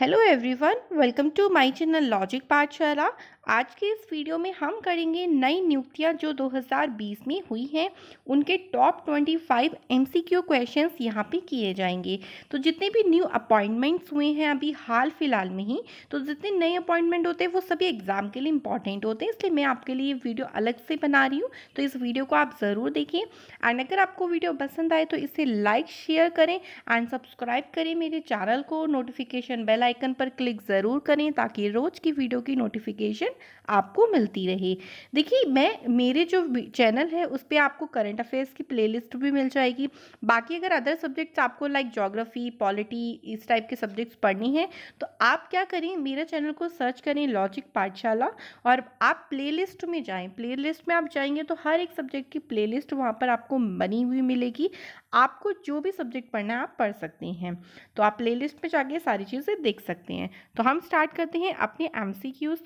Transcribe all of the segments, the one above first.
Hello everyone, welcome to my channel Logic Paathshala. आज के इस वीडियो में हम करेंगे नई नियुक्तियां जो 2020 में हुई हैं उनके टॉप 25 एमसीक्यू क्वेश्चंस यहां पे किए जाएंगे तो जितने भी न्यू अपॉइंटमेंट्स हुए हैं अभी हाल फिलहाल में ही तो जितने नए अपॉइंटमेंट होते हैं वो सभी एग्ज़ाम के लिए इंपॉर्टेंट होते हैं इसलिए मैं आपके लिए वीडियो अलग से बना रही हूँ तो इस वीडियो को आप ज़रूर देखें एंड अगर आपको वीडियो पसंद आए तो इसे लाइक शेयर करें एंड सब्सक्राइब करें मेरे चैनल को नोटिफिकेशन बेल आइकन पर क्लिक ज़रूर करें ताकि रोज़ की वीडियो की नोटिफिकेशन आपको मिलती रहे देखिए मैं मेरे जो चैनल है उस पर आपको करंट अफेयर्स की प्लेलिस्ट भी मिल जाएगी बाकी अगर अदर सब्जेक्ट्स आपको लाइक जोग्राफ़ी पॉलिटी इस टाइप के सब्जेक्ट्स पढ़नी है तो आप क्या करें मेरे चैनल को सर्च करें लॉजिक पाठशाला और आप प्ले में जाएं प्ले में आप जाएंगे तो हर एक सब्जेक्ट की प्ले लिस्ट पर आपको बनी हुई मिलेगी आपको जो भी सब्जेक्ट पढ़ना है आप पढ़ सकते हैं तो आप प्लेलिस्ट में जाके सारी चीज़ें देख सकते हैं तो हम स्टार्ट करते हैं अपने एम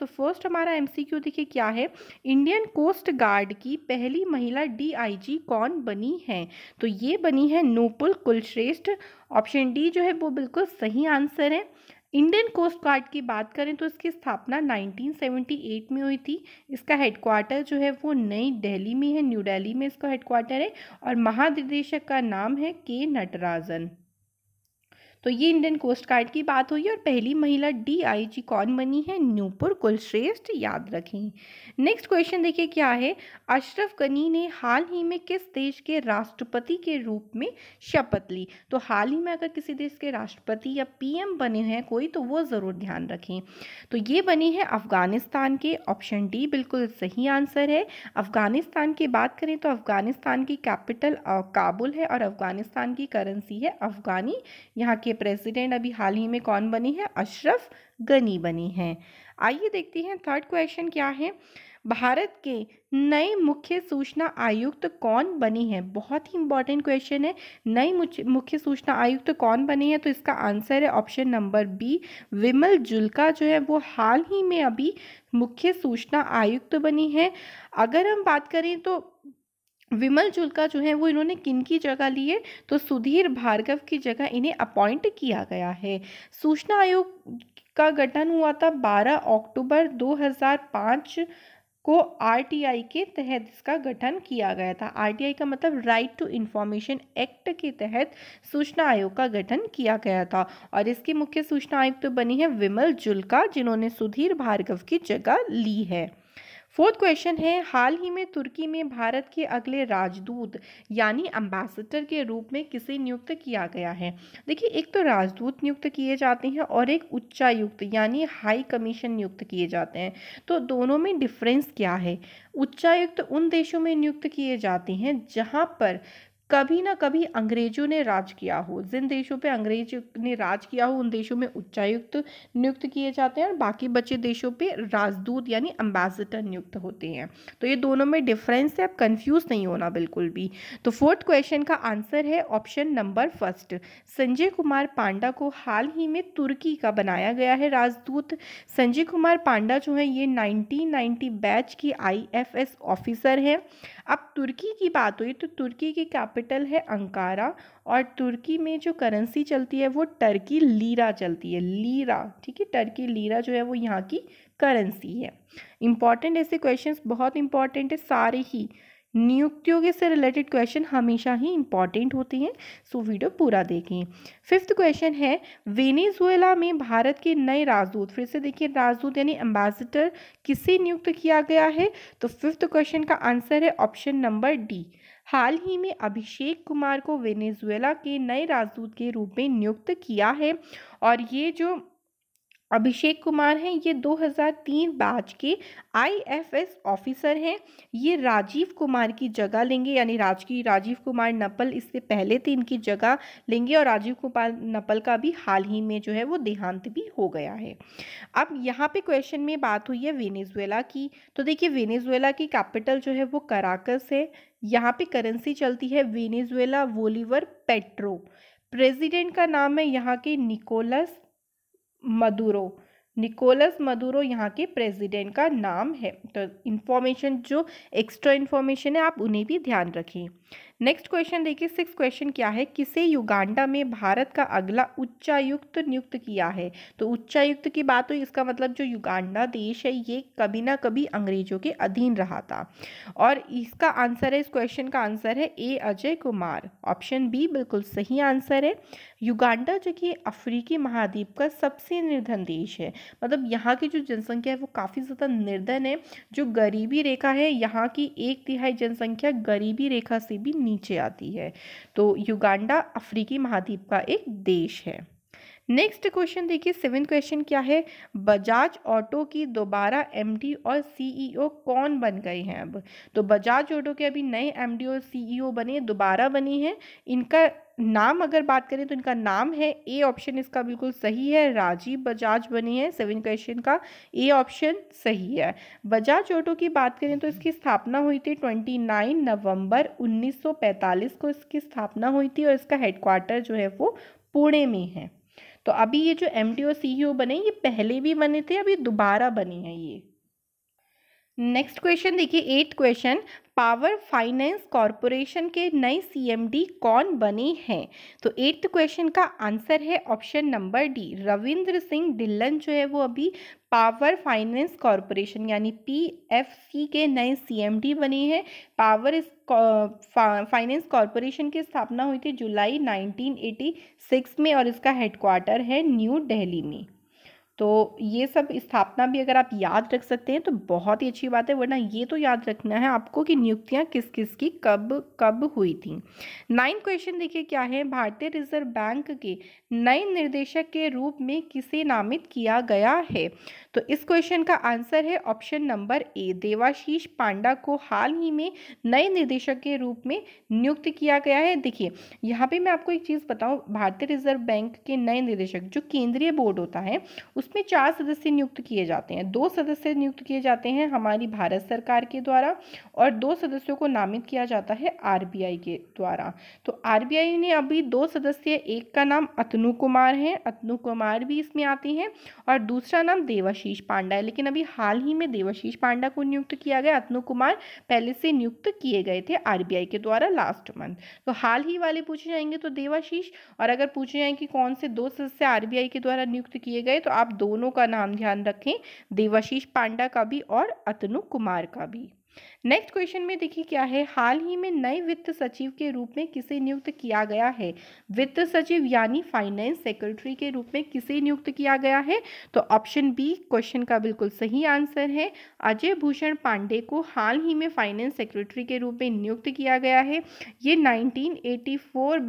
तो फर्स्ट हमारे हमारा एमसीक्यू देखिए क्या है इंडियन कोस्ट गार्ड की पहली महिला डीआईजी कौन बनी है तो ये बनी है नूपुल कुलश्रेष्ठ ऑप्शन डी जो है वो बिल्कुल सही आंसर है इंडियन कोस्ट गार्ड की बात करें तो इसकी स्थापना 1978 में हुई थी इसका हेडक्वार्टर जो है वो नई दिल्ली में है न्यू दिल्ली में इसका हेडक्वार्टर है और महानिदेशक का नाम है के नटराजन तो ये इंडियन कोस्ट गार्ड की बात हुई और पहली महिला डीआईजी कौन बनी है नूपुर कुलश्रेष्ठ याद रखें नेक्स्ट क्वेश्चन देखिए क्या है अशरफ गनी ने हाल ही में किस देश के राष्ट्रपति के रूप में शपथ ली तो हाल ही में अगर किसी देश के राष्ट्रपति या पीएम बने हैं कोई तो वो ज़रूर ध्यान रखें तो ये बनी है अफ़गानिस्तान के ऑप्शन डी बिल्कुल सही आंसर है अफ़गानिस्तान की बात करें तो अफ़गानिस्तान की कैपिटल काबुल है और अफ़गानिस्तान की करेंसी है अफ़गानी यहाँ के के प्रेसिडेंट अभी हाल ही में कौन बनी है अशरफ गनी बनी है आइए देखते हैं थर्ड क्वेश्चन क्या है भारत के नए मुख्य सूचना आयुक्त तो कौन बनी है बहुत ही इंपॉर्टेंट क्वेश्चन है नए मुख्य सूचना आयुक्त तो कौन बनी है तो इसका आंसर है option number B Vimal Julka जो है वो हाल ही में अभी मुख्य सूचना आयुक्त तो बनी है अगर हम बात करें तो विमल जुल्का जो है वो इन्होंने किन की जगह ली है तो सुधीर भार्गव की जगह इन्हें अपॉइंट किया गया है सूचना आयोग का गठन हुआ था 12 अक्टूबर 2005 को आरटीआई के तहत इसका गठन किया गया था आरटीआई का मतलब राइट टू इंफॉर्मेशन एक्ट के तहत सूचना आयोग का गठन किया गया था और इसकी मुख्य सूचना आयुक्त तो बनी है विमल जुल्का जिन्होंने सुधीर भार्गव की जगह ली है फोर्थ क्वेश्चन है हाल ही में तुर्की में भारत के अगले राजदूत यानी अम्बेसडर के रूप में किसे नियुक्त किया गया है देखिए एक तो राजदूत नियुक्त किए जाते हैं और एक उच्चायुक्त यानी हाई कमीशन नियुक्त किए जाते हैं तो दोनों में डिफरेंस क्या है उच्चायुक्त उन देशों में नियुक्त किए जाते हैं जहाँ पर कभी ना कभी अंग्रेजों ने राज किया हो जिन देशों पे अंग्रेज ने राज किया हो उन देशों में उच्चायुक्त नियुक्त किए जाते हैं और बाकी बचे देशों पे राजदूत यानी अम्बेसडर नियुक्त होते हैं तो ये दोनों में डिफरेंस है आप कंफ्यूज नहीं होना बिल्कुल भी तो फोर्थ क्वेश्चन का आंसर है option number first Sanjay Kumar Panda को हाल ही में तुर्की का बनाया गया है राजदूत संजय कुमार पांडा जो है ये नाइनटीन बैच की आई ऑफिसर हैं अब तुर्की की बात हुई तो तुर्की के कैपिटल कैपिटल है अंकारा और तुर्की में जो करेंसी चलती है वो टर्की लीरा चलती है लीरा ठीक है टर्की लीरा जो है वो यहाँ की करेंसी है इम्पॉर्टेंट ऐसे क्वेश्चंस बहुत इंपॉर्टेंट है सारे ही नियुक्तियों के से रिलेटेड क्वेश्चन हमेशा ही इंपॉर्टेंट होते हैं सो वीडियो पूरा देखें फिफ्थ क्वेश्चन है वेनेजुएला में भारत के नए राजदूत फिर से देखिए राजदूत यानी एम्बेसडर किसे नियुक्त किया गया है तो फिफ्थ क्वेश्चन का आंसर है ऑप्शन नंबर डी हाल ही में अभिषेक कुमार को वेनेजुएला के नए राजदूत के रूप में नियुक्त किया है और ये जो अभिषेक कुमार हैं ये 2003 बैच के आईएफएस ऑफिसर हैं ये राजीव कुमार की जगह लेंगे यानी राजकी राजीव कुमार नपल इससे पहले थे इनकी जगह लेंगे और राजीव कुमार नपल का भी हाल ही में जो है वो देहांत भी हो गया है अब यहाँ पे क्वेश्चन में बात हुई है वेनेजुएला की तो देखिए वेनेजुएला की कैपिटल जो है वो कराकस है यहाँ पर करेंसी चलती है वेनेजुएला वोलीवर पेट्रो प्रेजिडेंट का नाम है यहाँ के निकोलस मदुरो निकोलस मदुरो यहाँ के प्रेसिडेंट का नाम है तो इन्फॉर्मेशन जो एक्स्ट्रा इन्फॉर्मेशन है आप उन्हें भी ध्यान रखें नेक्स्ट क्वेश्चन देखिए सिक्स क्वेश्चन क्या है किसे युगांडा में भारत का अगला उच्चायुक्त नियुक्त किया है तो उच्चायुक्त की बात हो तो इसका मतलब जो युगांडा देश है ये कभी ना कभी अंग्रेजों के अधीन रहा था और इसका आंसर है इस क्वेश्चन का आंसर है A Ajay Kumar option B बिल्कुल सही आंसर है युगांडा जो कि अफ्रीकी महाद्वीप का सबसे निर्धन देश है मतलब यहाँ की जो जनसंख्या है वो काफ़ी ज़्यादा निर्धन है जो गरीबी रेखा है यहाँ की एक तिहाई जनसंख्या गरीबी रेखा से भी नीचे आती है तो युगांडा अफ्रीकी महाद्वीप का एक देश है नेक्स्ट क्वेश्चन देखिए सेवन क्वेश्चन क्या है बजाज ऑटो की दोबारा एमडी और सीईओ e कौन बन गए हैं अब तो बजाज ऑटो के अभी नए एमडी और सीईओ e बने दोबारा बनी हैं इनका नाम अगर बात करें तो इनका नाम है ए ऑप्शन इसका बिल्कुल सही है राजीव बजाज बनी है सेवन क्वेश्चन का ए ऑप्शन सही है बजाज ऑटो की बात करें तो इसकी स्थापना हुई थी ट्वेंटी उन्नीस सौ पैंतालीस को इसकी स्थापना हुई थी और इसका हेडक्वार्टर जो है वो पुणे में है तो अभी ये जो एम टी ओ सी ई ओ बने ये पहले भी बने थे अभी दोबारा बने हैं ये नेक्स्ट क्वेश्चन देखिए eight question power finance corporation के नए सीएमडी कौन बने हैं तो एट्थ क्वेश्चन का आंसर है option number D Ravindra Singh Dhillon जो है वो अभी पावर फाइनेंस कॉरपोरेशन यानी पीएफसी के नए सीएमडी बने हैं पावर फाइनेंस कॉरपोरेशन की स्थापना हुई थी जुलाई 1986 में और इसका हेडक्वार्टर है न्यू दिल्ली में तो ये सब स्थापना भी अगर आप याद रख सकते हैं तो बहुत ही अच्छी बात है वरना ये तो याद रखना है आपको कि नियुक्तियां किस किस की कब कब हुई थी नाइन्थ क्वेश्चन देखिए क्या है भारतीय रिजर्व बैंक के नए निर्देशक के रूप में किसे नामित किया गया है तो इस क्वेश्चन का आंसर है option number A Debashish Panda को हाल ही में नए निदेशक के रूप में नियुक्त किया गया है देखिए यहाँ पे मैं आपको एक चीज़ बताऊँ भारतीय रिजर्व बैंक के नए निदेशक जो केंद्रीय बोर्ड होता है उसमें चार सदस्य नियुक्त किए जाते हैं दो सदस्य नियुक्त किए जाते हैं हमारी भारत सरकार के द्वारा और दो सदस्यों को नामित किया जाता है आर के द्वारा तो आर ने अभी दो सदस्य एक का नाम अतनु कुमार है अतनु कुमार भी इसमें आते हैं और दूसरा नाम देवाशी देवाशीष पांडा है लेकिन अभी हाल ही में देवाशीष पांडा को नियुक्त किया गया अतनु कुमार पहले से नियुक्त किए गए थे आरबीआई के द्वारा लास्ट मंथ तो हाल ही वाले पूछे जाएंगे तो देवाशीष और अगर पूछे जाएं कि कौन से दो सदस्य आरबीआई के द्वारा नियुक्त किए गए तो आप दोनों का नाम ध्यान रखें देवाशीष पांडा का भी और अतनु कुमार का भी नेक्स्ट क्वेश्चन में देखिए क्या है हाल ही में नए वित्त सचिव के रूप में किसे नियुक्त किया गया है वित्त सचिव यानी फाइनेंस सेक्रेटरी के रूप में किसे नियुक्त किया गया है तो ऑप्शन बी क्वेश्चन का बिल्कुल सही आंसर है अजय भूषण पांडे को हाल ही में फाइनेंस सेक्रेटरी के रूप में नियुक्त किया गया है ये नाइनटीन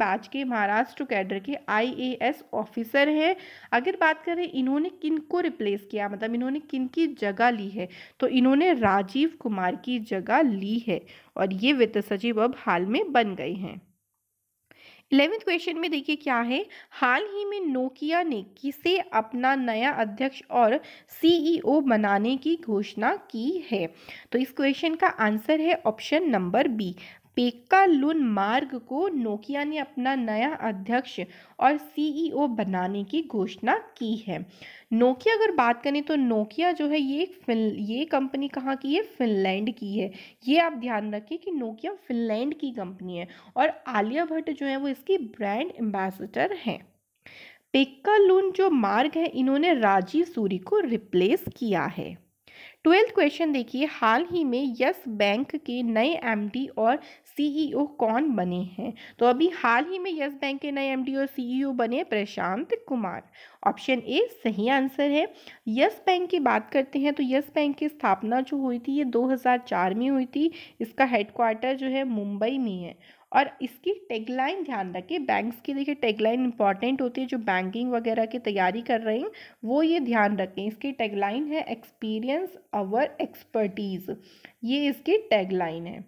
बैच के महाराष्ट्र कैडर के आई ऑफिसर हैं अगर बात करें इन्होंने किन को रिप्लेस किया मतलब इन्होंने किन की जगह ली है तो इन्होंने राजीव कुमार की जगह जगह ली है और ये वित्त सचिव अब हाल में बन गए हैं इलेवेंथ क्वेश्चन में देखिए क्या है हाल ही में नोकिया ने किसे अपना नया अध्यक्ष और सीईओ e बनाने की घोषणा की है तो इस क्वेश्चन का आंसर है option number B Pekka Lundmark को नोकिया ने अपना नया अध्यक्ष और सीईओ e बनाने की घोषणा की है नोकिया अगर बात करें तो नोकिया जो है ये एक फिन ये कंपनी कहाँ की है फिनलैंड की है ये आप ध्यान रखें कि नोकिया फिनलैंड की कंपनी है और आलिया भट्ट जो है वो इसकी ब्रांड एम्बेसडर हैं पेक्का लून जो मार्ग है इन्होंने राजीव सूरी को रिप्लेस किया है ट्वेल्थ क्वेश्चन देखिए हाल ही में यस बैंक के नए एमडी और सीईओ e कौन बने हैं तो अभी हाल ही में यस बैंक के नए एमडी और सीईओ e बने प्रशांत कुमार ऑप्शन ए सही आंसर है यस बैंक की बात करते हैं तो यस बैंक की स्थापना जो हुई थी ये 2004 में हुई थी इसका हेडक्वार्टर जो है मुंबई में है और इसकी टेगलाइन ध्यान रखें बैंक्स की देखिए टेगलाइन इंपॉर्टेंट होती है जो बैंकिंग वगैरह की तैयारी कर रहे हैं वो ये ध्यान रखें इसकी टेगलाइन है एक्सपीरियंस अवर एक्सपर्टीज़ ये इसकी टेगलाइन है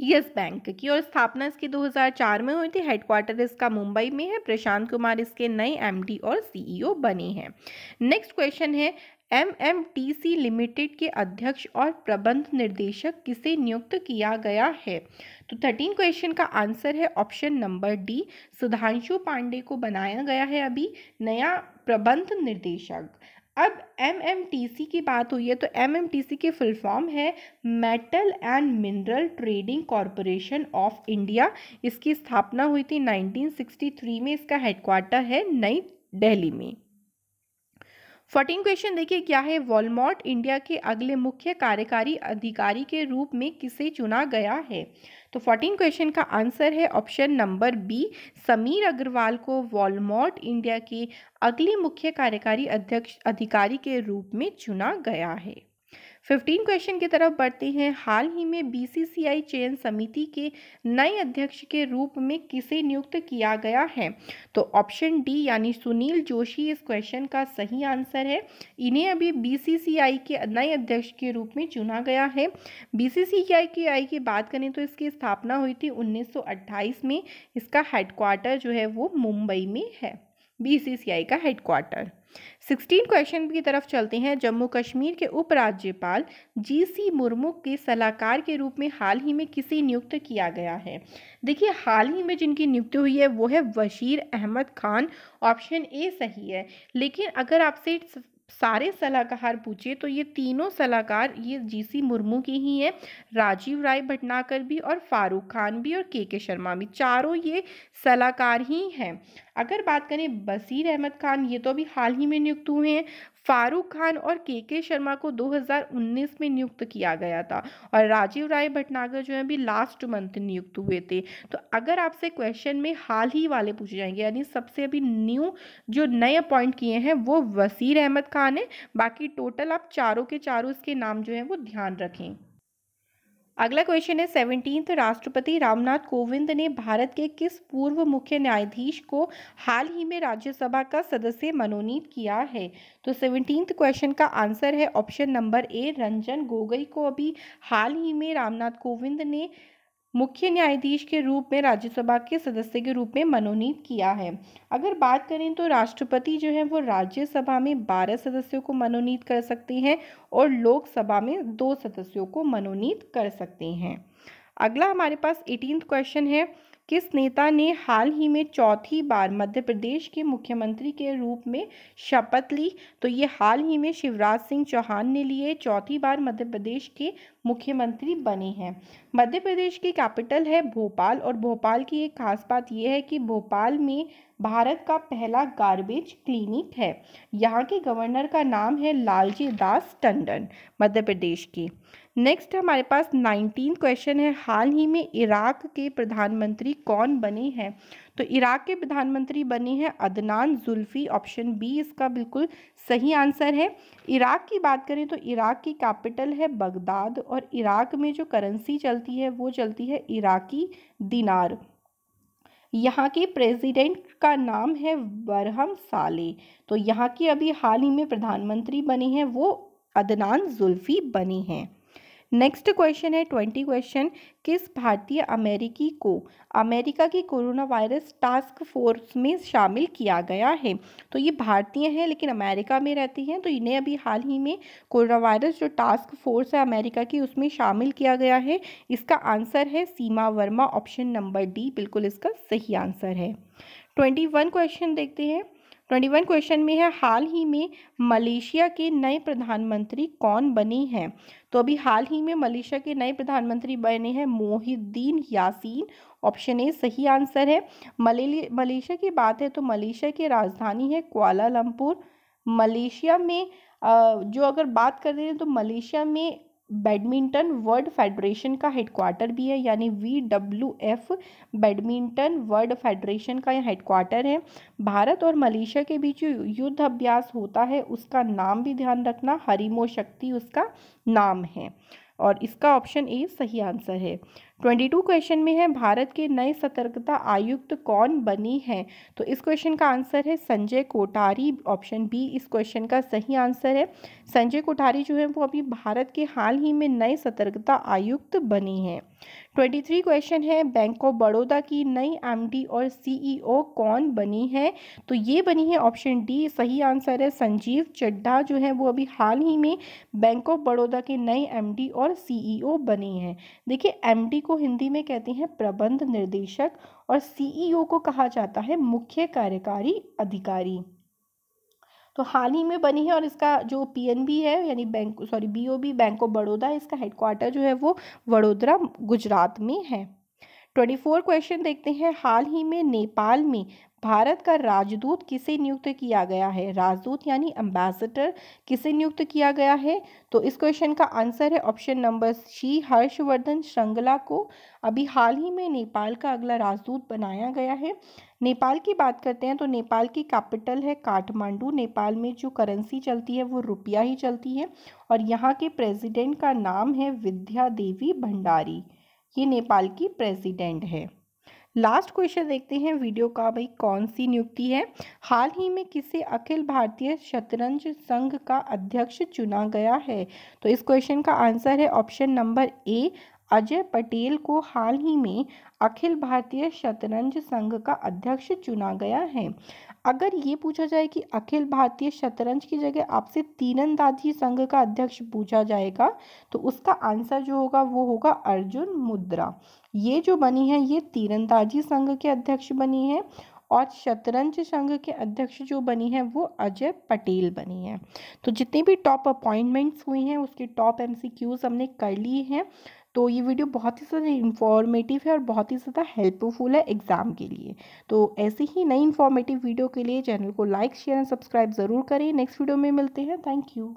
यस बैंक की और स्थापना इसकी 2004 में हुई थी हेडक्वार्टर इसका मुंबई में है प्रशांत कुमार इसके नए एमडी और सीईओ e बने हैं नेक्स्ट क्वेश्चन है एमएमटीसी लिमिटेड के अध्यक्ष और प्रबंध निर्देशक किसे नियुक्त किया गया है तो थर्टीन क्वेश्चन का आंसर है option number D Sudhanshu Pandey को बनाया गया है अभी नया प्रबंध निर्देशक अब एम की बात हुई है तो एम के फुल फॉर्म है metal and mineral trading corporation of India इसकी स्थापना हुई थी 1963 में इसका हेडक्वार्टर है नई दिल्ली में फोर्टीन क्वेश्चन देखिए क्या है वॉलमॉर्ट इंडिया के अगले मुख्य कार्यकारी अधिकारी के रूप में किसे चुना गया है तो फोर्टीन क्वेश्चन का आंसर है option number B Sameer Agarwal को वॉलमॉर्ट इंडिया के अगले मुख्य कार्यकारी अध्यक्ष अधिकारी के रूप में चुना गया है फिफ्टीन क्वेश्चन की तरफ बढ़ते हैं हाल ही में बीसीसीआई चयन समिति के नए अध्यक्ष के रूप में किसे नियुक्त किया गया है तो ऑप्शन डी यानी सुनील जोशी इस क्वेश्चन का सही आंसर है इन्हें अभी बीसीसीआई के नए अध्यक्ष के रूप में चुना गया है बीसीसीआई की आई की बात करें तो इसकी स्थापना हुई थी उन्नीस में इसका हेडक्वार्टर जो है वो मुंबई में है बीसीसीआई का हेडक्वार्टर सिक्सटीन क्वेश्चन की तरफ चलते हैं जम्मू कश्मीर के उपराज्यपाल जीसी मुर्मू के सलाहकार के रूप में हाल ही में किसे नियुक्त किया गया है देखिए हाल ही में जिनकी नियुक्ति हुई है वो है बशीर अहमद खान ऑप्शन ए सही है लेकिन अगर आपसे सारे सलाहकार पूछे तो ये तीनों सलाहकार ये जीसी मुर्मू के ही हैं राजीव राय भटनाकर भी और फारूक खान भी और के के शर्मा भी चारों ये सलाहकार ही हैं अगर बात करें बसीर अहमद खान ये तो अभी हाल ही में नियुक्त हुए हैं फारूक खान और के के शर्मा को 2019 में नियुक्त किया गया था और राजीव राय भटनागर जो है अभी लास्ट मंथ नियुक्त हुए थे तो अगर आपसे क्वेश्चन में हाल ही वाले पूछे जाएंगे यानी सबसे अभी न्यू जो नए अपॉइंट किए हैं वो वसीर अहमद खान है बाकी टोटल आप चारों के चारों इसके नाम जो है वो ध्यान रखें अगला क्वेश्चन है सेवनटीन राष्ट्रपति रामनाथ कोविंद ने भारत के किस पूर्व मुख्य न्यायाधीश को हाल ही में राज्यसभा का सदस्य मनोनीत किया है तो सेवनटीन क्वेश्चन का आंसर है option number A Ranjan Gogoi को अभी हाल ही में रामनाथ कोविंद ने मुख्य न्यायाधीश के रूप में राज्यसभा के सदस्य के रूप में मनोनीत किया है अगर बात करें तो राष्ट्रपति जो है वो राज्यसभा में 12 सदस्यों को मनोनीत कर सकते हैं और लोकसभा में दो सदस्यों को मनोनीत कर सकते हैं अगला हमारे पास एटीन क्वेश्चन है किस नेता ने हाल ही में चौथी बार मध्य प्रदेश के मुख्यमंत्री के रूप में शपथ ली तो ये हाल ही में शिवराज सिंह चौहान ने लिए चौथी बार मध्य प्रदेश के मुख्यमंत्री बने हैं मध्य प्रदेश की कैपिटल है भोपाल और भोपाल की एक खास बात यह है कि भोपाल में भारत का पहला गार्बेज क्लिनिक है यहाँ के गवर्नर का नाम है लालजी दास टंडन मध्य प्रदेश की नेक्स्ट हमारे पास नाइनटीन क्वेश्चन है हाल ही में इराक के प्रधानमंत्री कौन बने हैं तो इराक के प्रधानमंत्री बने हैं अदनान जुल्फी ऑप्शन बी इसका बिल्कुल सही आंसर है इराक की बात करें तो इराक की कैपिटल है बगदाद और इराक में जो करेंसी चलती है वो चलती है इराकी दिनार यहाँ के प्रेसिडेंट का नाम है बरहम साले तो यहाँ के अभी हाल ही में प्रधानमंत्री बने हैं वो अदनान जुल्फी बने हैं नेक्स्ट क्वेश्चन है ट्वेंटी क्वेश्चन किस भारतीय अमेरिकी को अमेरिका की कोरोना वायरस टास्क फोर्स में शामिल किया गया है तो ये भारतीय हैं लेकिन अमेरिका में रहती हैं तो इन्हें अभी हाल ही में कोरोना वायरस जो टास्क फोर्स है अमेरिका की उसमें शामिल किया गया है इसका आंसर है Seema Verma option number D बिल्कुल इसका सही आंसर है ट्वेंटी वन क्वेश्चन देखते हैं ट्वेंटी वन क्वेश्चन में है हाल ही में मलेशिया के नए प्रधानमंत्री कौन बने हैं तो अभी हाल ही में मलेशिया के नए प्रधानमंत्री बने हैं मोहिद्दीन यासीन ऑप्शन ए सही आंसर है मले मलेशिया की बात है तो मलेशिया की राजधानी है कुआलालंपुर मलेशिया में जो अगर बात कर रहे हैं तो मलेशिया में बैडमिंटन वर्ल्ड फेडरेशन का हेडक्वार्टर भी है यानी V W F badminton world federation का यह हेडक्वार्टर है भारत और मलेशिया के बीच युद्ध अभ्यास होता है उसका नाम भी ध्यान रखना हरिमो शक्ति उसका नाम है और इसका ऑप्शन ए सही आंसर है ट्वेंटी टू क्वेश्चन में है भारत के नए सतर्कता आयुक्त कौन बनी है तो इस क्वेश्चन का आंसर है संजय कोठारी ऑप्शन बी इस क्वेश्चन का सही आंसर है संजय कोठारी जो है वो अभी भारत के हाल ही में नए सतर्कता आयुक्त बनी हैं ट्वेंटी थ्री क्वेश्चन है बैंक ऑफ बड़ौदा की नई एमडी और सीईओ e कौन बनी है तो ये बनी है ऑप्शन डी सही आंसर है संजीव चड्ढा जो है वो अभी हाल ही में बैंक ऑफ बड़ौदा के नए एमडी और सीईओ e बने हैं देखिए एमडी को हिंदी में कहते हैं प्रबंध निर्देशक और सीईओ e को कहा जाता है मुख्य कार्यकारी अधिकारी तो हाल ही में बनी है और इसका जो पीएनबी है यानी bank sorry BOB bank of Baroda इसका हेडक्वार्टर जो है वो वडोदरा गुजरात में है ट्वेंटी फोर क्वेश्चन देखते हैं हाल ही में नेपाल में भारत का राजदूत किसे नियुक्त किया गया है राजदूत यानी एम्बेसडर किसे नियुक्त किया गया है तो इस क्वेश्चन का आंसर है option number C Harshvardhan Shringla को अभी हाल ही में नेपाल का अगला राजदूत बनाया गया है नेपाल की बात करते हैं तो नेपाल की कैपिटल है काठमांडू नेपाल में जो करेंसी चलती है वो रुपया ही चलती है और यहाँ के प्रेसिडेंट का नाम है विद्या देवी भंडारी ये नेपाल की प्रेसिडेंट है लास्ट क्वेश्चन देखते हैं वीडियो का भाई कौन सी नियुक्ति है हाल ही में किसे अखिल भारतीय शतरंज संघ का अध्यक्ष चुना गया है तो इस क्वेश्चन का आंसर है option number A Ajay Patel को हाल ही में अखिल भारतीय शतरंज संघ का अध्यक्ष चुना गया है अगर ये पूछा जाए कि अखिल भारतीय शतरंज की जगह आपसे तीरंदाजी संघ का अध्यक्ष पूछा जाएगा तो उसका आंसर जो होगा वो होगा अर्जुन मुद्रा ये जो बनी है ये तीरंदाजी संघ के अध्यक्ष बनी है और शतरंज संघ के अध्यक्ष जो बनी है वो अजय पटेल बनी है तो जितनी भी टॉप अपॉइंटमेंट्स हुई हैं उसके टॉप एमसीक्यूज हमने कर ली हैं तो ये वीडियो बहुत ही ज़्यादा इन्फॉर्मेटिव है और बहुत ही ज़्यादा हेल्पफुल है एग्ज़ाम के लिए तो ऐसी ही नई इन्फॉर्मेटिव वीडियो के लिए चैनल को लाइक शेयर एंड सब्सक्राइब ज़रूर करें नेक्स्ट वीडियो में मिलते हैं थैंक यू